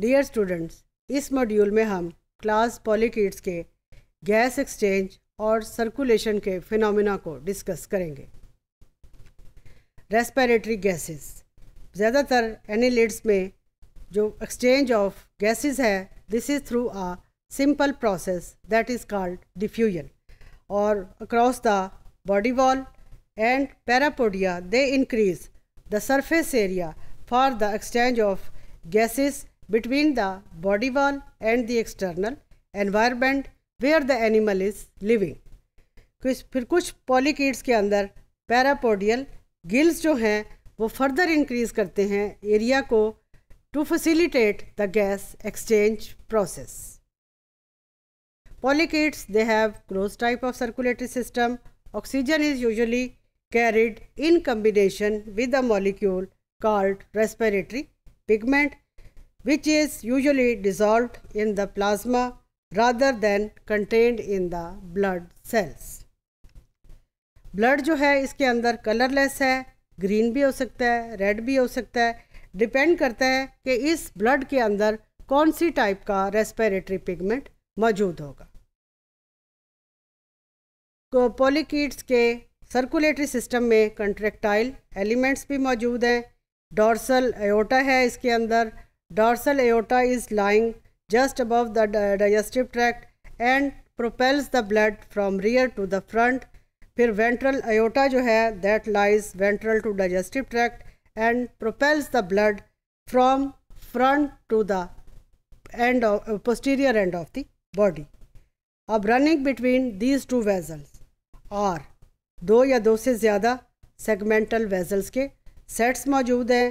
Dear students इस module में हम क्लास पॉलीकिड्स के गैस एक्सचेंज और सर्कुलेशन के फिनोमिना को डिस्कस करेंगे रेस्पिरेटरी गैसेस ज़्यादातर एनिलिड्स में जो एक्सचेंज ऑफ गैसेस है this is through a simple process that is called diffusion और across the body wall and parapodia they increase the surface area for the exchange of gases between the body wall and the external environment where the animal is living. कुछ फिर कुछ पॉलीकीड्स के अंदर पैरापोडियल gills जो हैं वो further increase करते हैं एरिया को to facilitate the gas exchange process polychaetes they have closed type of circulatory system oxygen is usually carried in combination with a molecule called respiratory pigment which is usually dissolved in the plasma rather than contained in the blood cells. Blood जो है इसके अंदर colourless है green भी हो सकता है red भी हो सकता है डिपेंड करता है कि इस ब्लड के अंदर कौन सी टाइप का रेस्पिरेटरी पिगमेंट मौजूद होगा तो पोलिकीट्स के सर्कुलेटरी सिस्टम में कंट्रेक्टाइल एलिमेंट्स भी मौजूद हैं डॉर्सल एओटा है इसके अंदर dorsal aorta is lying just above the digestive tract and propels the blood from rear to the front फिर ventral aorta जो है that lies ventral to digestive tract and propels the blood from front to the end of uh, posterior end of the body अब running between these two vessels और दो या दो से ज़्यादा segmental vessels के sets मौजूद हैं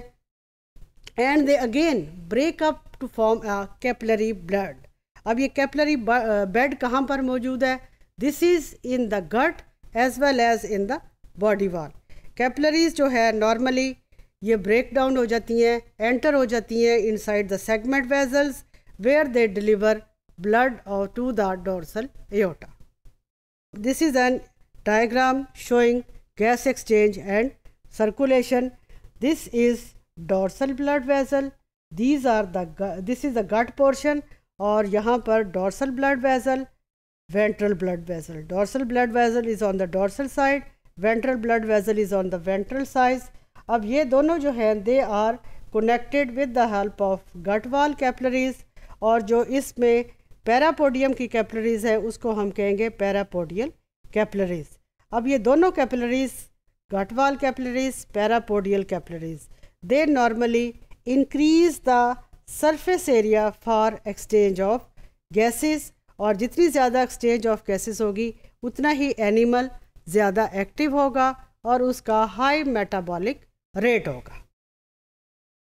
and they again break up to form capillary blood अब ये कैपलरी बेड uh, कहाँ पर मौजूद है this is in the gut as well as in the body wall capillaries जो है नॉर्मली ये ब्रेक डाउन हो जाती हैं एंटर हो जाती हैं inside the segment vessels where they deliver blood और to the dorsal aorta this is an diagram showing gas exchange and circulation this is dorsal blood vessel these are the this is the gut portion और यहाँ पर dorsal blood vessel ventral blood vessel dorsal blood vessel is on the dorsal side ventral blood vessel is on the ventral side अब ये दोनों जो हैं दे are connected with the help of gut wall capillaries और जो इसमें पैरापोडियम की capillaries है उसको हम कहेंगे पैरापोडियल कैपलरीज अब ये दोनों capillaries gut wall capillaries parapodial capillaries they normally increase the surface area for exchange of gases और जितनी ज़्यादा exchange of gases होगी उतना ही animal ज़्यादा active होगा और उसका high metabolic rate होगा